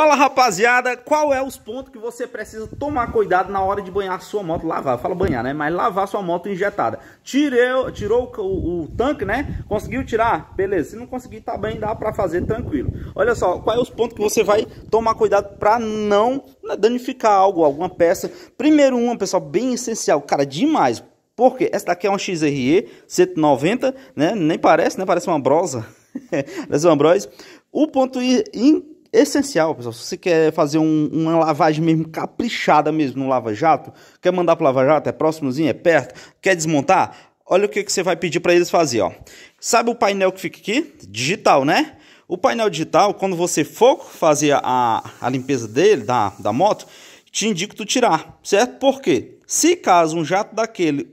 Fala rapaziada, qual é os pontos que você precisa tomar cuidado na hora de banhar sua moto, lavar, fala banhar né, mas lavar sua moto injetada Tireu, Tirou o, o, o tanque né, conseguiu tirar? Beleza, se não conseguir tá bem, dá pra fazer tranquilo Olha só, qual é os pontos que você vai tomar cuidado pra não danificar algo, alguma peça Primeiro uma pessoal, bem essencial, cara, demais Porque essa daqui é uma XRE 190, né, nem parece, né, parece uma brosa Parece uma brosa o ponto importante, essencial, pessoal. Se você quer fazer um, uma lavagem mesmo caprichada mesmo no lava-jato, quer mandar para lava-jato, é próximozinho, é perto, quer desmontar, olha o que, que você vai pedir para eles fazer, ó. Sabe o painel que fica aqui? Digital, né? O painel digital, quando você for fazer a, a limpeza dele, da, da moto, te indico tu tirar, certo? Porque se caso um jato daquele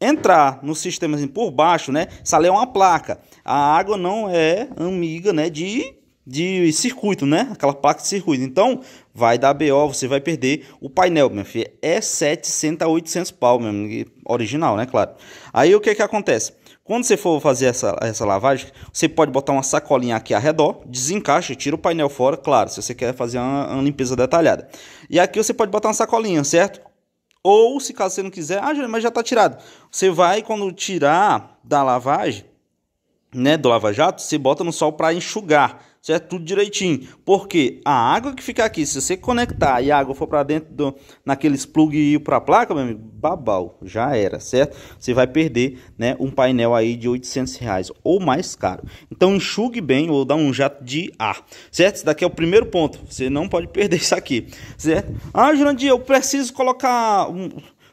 entrar no sistema assim, por baixo, né? ali é uma placa. A água não é amiga, né, de de circuito, né? Aquela placa de circuito. Então, vai dar BO, você vai perder o painel, meu filho. É 700 a 800 pau, meu amigo. Original, né? Claro. Aí, o que que acontece? Quando você for fazer essa, essa lavagem, você pode botar uma sacolinha aqui ao redor, desencaixa, tira o painel fora, claro, se você quer fazer uma, uma limpeza detalhada. E aqui você pode botar uma sacolinha, certo? Ou, se caso você não quiser, ah, mas já está tirado. Você vai, quando tirar da lavagem, né, do lava-jato, você bota no sol para enxugar certo? É tudo direitinho. Porque a água que fica aqui, se você conectar e a água for para dentro do, naqueles plug e ir para a placa, meu amigo, babau, já era, certo? Você vai perder, né, um painel aí de 800 reais ou mais caro. Então enxugue bem ou dá um jato de ar, certo? Esse daqui é o primeiro ponto. Você não pode perder isso aqui, certo? Ah, Jurandir, eu preciso colocar, um,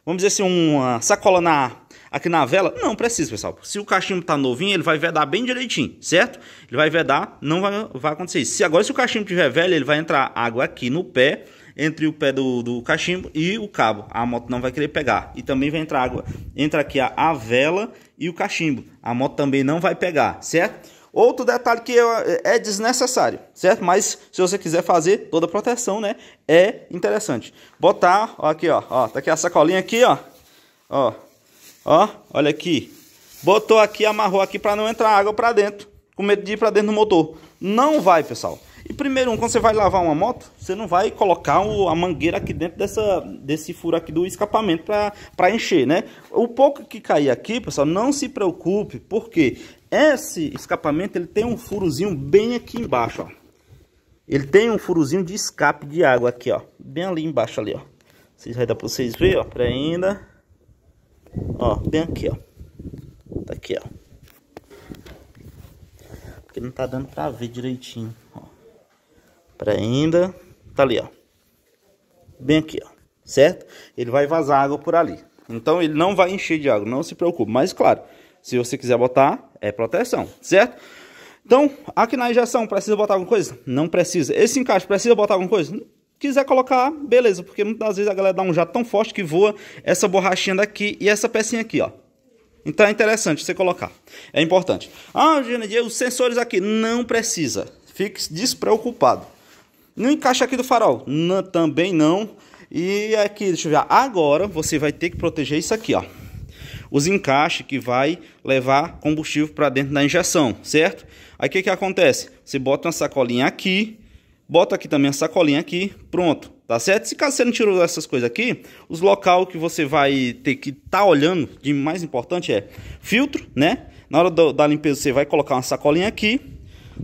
vamos dizer assim, uma sacola na aqui na vela? Não precisa, pessoal. Se o cachimbo tá novinho, ele vai vedar bem direitinho, certo? Ele vai vedar, não vai, vai acontecer isso. Se agora se o cachimbo tiver velho, ele vai entrar água aqui no pé, entre o pé do, do cachimbo e o cabo. A moto não vai querer pegar. E também vai entrar água. Entra aqui a, a vela e o cachimbo. A moto também não vai pegar, certo? Outro detalhe que é desnecessário, certo? Mas se você quiser fazer toda a proteção, né? É interessante. Botar, ó, aqui, ó, ó, tá aqui a sacolinha aqui, ó, ó, Ó, olha aqui. Botou aqui, amarrou aqui para não entrar água para dentro. Com medo de ir para dentro do motor. Não vai, pessoal. E primeiro, quando você vai lavar uma moto, você não vai colocar a mangueira aqui dentro dessa, desse furo aqui do escapamento para encher, né? O pouco que cair aqui, pessoal, não se preocupe, porque esse escapamento ele tem um furozinho bem aqui embaixo, ó. Ele tem um furozinho de escape de água aqui, ó. Bem ali embaixo ali, ó. Vocês vai dar para vocês ver, ó, ainda. Ó, bem aqui, ó. Tá aqui, ó. Porque não tá dando pra ver direitinho, ó. ainda Tá ali, ó. Bem aqui, ó. Certo? Ele vai vazar água por ali. Então ele não vai encher de água, não se preocupe. Mas claro, se você quiser botar, é proteção, certo? Então, aqui na injeção, precisa botar alguma coisa? Não precisa. Esse encaixe, precisa botar alguma coisa? quiser colocar, beleza, porque muitas vezes a galera dá um jato tão forte que voa essa borrachinha daqui e essa pecinha aqui, ó. Então é interessante você colocar. É importante. Ah, Genidia, os sensores aqui. Não precisa. Fique despreocupado. Não encaixa aqui do farol. Não, também não. E aqui, deixa eu ver. Agora você vai ter que proteger isso aqui, ó. Os encaixes que vai levar combustível para dentro da injeção, certo? Aí o que, que acontece? Você bota uma sacolinha aqui Bota aqui também a sacolinha aqui, pronto, tá certo? Se caso você não tirou essas coisas aqui, os local que você vai ter que estar tá olhando, de mais importante é filtro, né? Na hora do, da limpeza você vai colocar uma sacolinha aqui,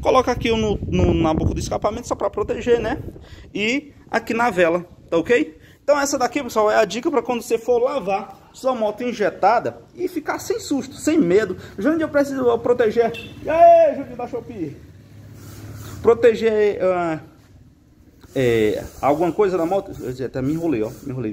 coloca aqui no, no na boca do escapamento só para proteger, né? E aqui na vela, tá ok? Então essa daqui, pessoal, é a dica para quando você for lavar sua moto injetada e ficar sem susto, sem medo. Júnior, eu preciso proteger... E aí, Júnior da Shopee? Proteger... Uh é, alguma coisa na moto? Eu até me enrolei, ó. Me enrolei.